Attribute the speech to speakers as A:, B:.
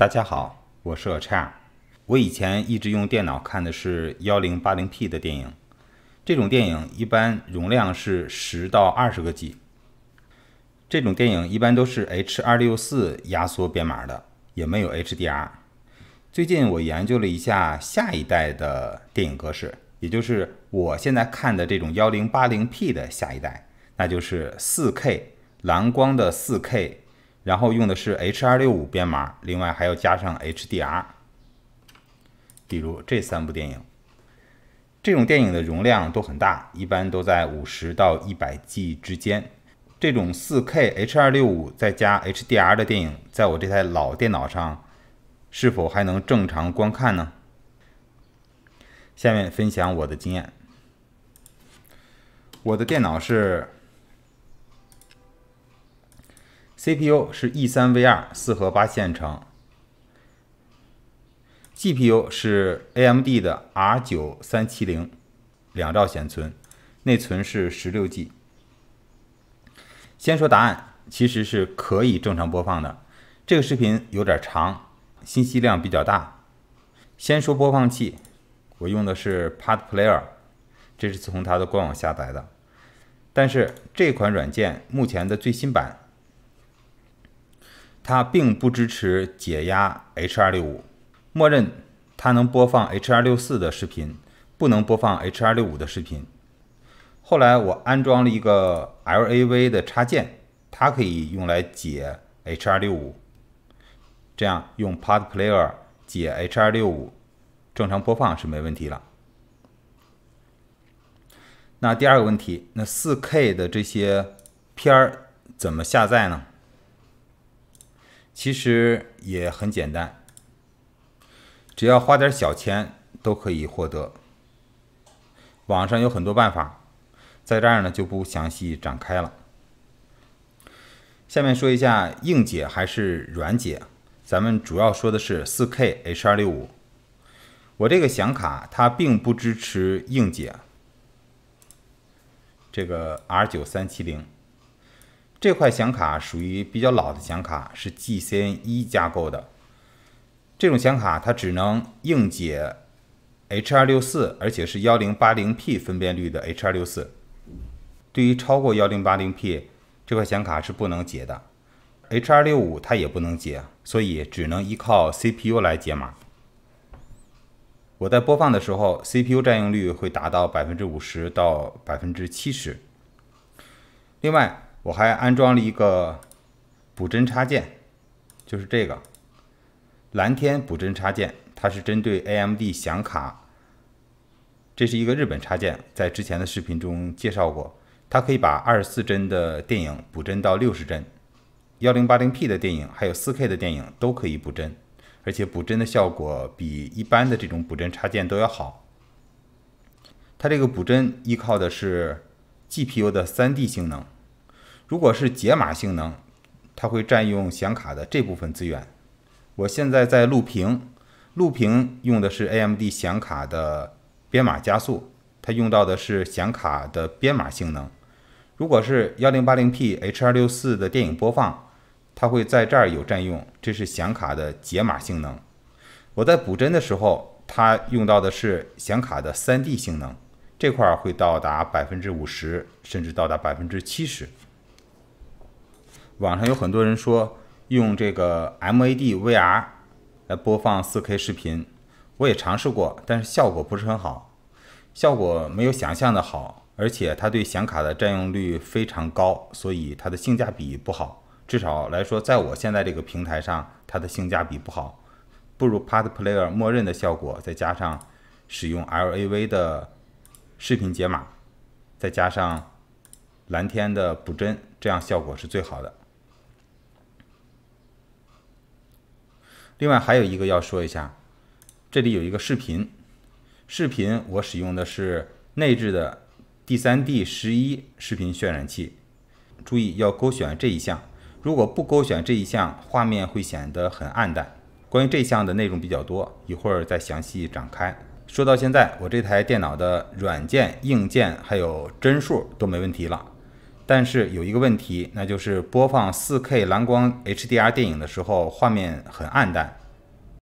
A: 大家好，我是 r 我以前一直用电脑看的是 1080P 的电影，这种电影一般容量是十到二十个 G。这种电影一般都是 H.264 压缩编码的，也没有 HDR。最近我研究了一下下一代的电影格式，也就是我现在看的这种 1080P 的下一代，那就是 4K 蓝光的 4K。然后用的是 H.265 编码，另外还要加上 HDR。比如这三部电影，这种电影的容量都很大，一般都在五十到一百 G 之间。这种 4K H.265 再加 HDR 的电影，在我这台老电脑上，是否还能正常观看呢？下面分享我的经验。我的电脑是。CPU 是 E 三 V 二四核八线程，GPU 是 AMD 的 R 九三七零，两兆显存，内存是十六 G。先说答案，其实是可以正常播放的。这个视频有点长，信息量比较大。先说播放器，我用的是 Part Player，这是从它的官网下载的。但是这款软件目前的最新版。它并不支持解压 H.265，默认它能播放 H.264 的视频，不能播放 H.265 的视频。后来我安装了一个 LAV 的插件，它可以用来解 H.265，这样用 PodPlayer 解 H.265 正常播放是没问题了。那第二个问题，那 4K 的这些片儿怎么下载呢？其实也很简单，只要花点小钱都可以获得。网上有很多办法，在这儿呢就不详细展开了。下面说一下硬解还是软解，咱们主要说的是 4K H.265。我这个显卡它并不支持硬解，这个 R9 370。这块显卡属于比较老的显卡，是 GCN 一架构的。这种显卡它只能硬解 H.264，而且是 1080p 分辨率的 H.264。对于超过 1080p 这块显卡是不能解的，H.265 它也不能解，所以只能依靠 CPU 来解码。我在播放的时候，CPU 占用率会达到百分之五十到百分之七十。另外，我还安装了一个补帧插件，就是这个蓝天补帧插件，它是针对 AMD 显卡。这是一个日本插件，在之前的视频中介绍过，它可以把二十四帧的电影补帧到六十帧，幺零八零 P 的电影还有四 K 的电影都可以补帧，而且补帧的效果比一般的这种补帧插件都要好。它这个补帧依靠的是 GPU 的三 D 性能。如果是解码性能，它会占用显卡的这部分资源。我现在在录屏，录屏用的是 AMD 显卡的编码加速，它用到的是显卡的编码性能。如果是幺零八零 P H 二六四的电影播放，它会在这儿有占用，这是显卡的解码性能。我在补帧的时候，它用到的是显卡的三 D 性能，这块儿会到达百分之五十，甚至到达百分之七十。网上有很多人说用这个 M A D V R 来播放 4K 视频，我也尝试过，但是效果不是很好，效果没有想象的好，而且它对显卡的占用率非常高，所以它的性价比不好。至少来说，在我现在这个平台上，它的性价比不好，不如 Part Player 默认的效果，再加上使用 L A V 的视频解码，再加上蓝天的补帧，这样效果是最好的。另外还有一个要说一下，这里有一个视频，视频我使用的是内置的第三 D 十一视频渲染器，注意要勾选这一项，如果不勾选这一项，画面会显得很暗淡。关于这项的内容比较多，一会儿再详细展开。说到现在，我这台电脑的软件、硬件还有帧数都没问题了。但是有一个问题，那就是播放四 K 蓝光 HDR 电影的时候，画面很暗淡。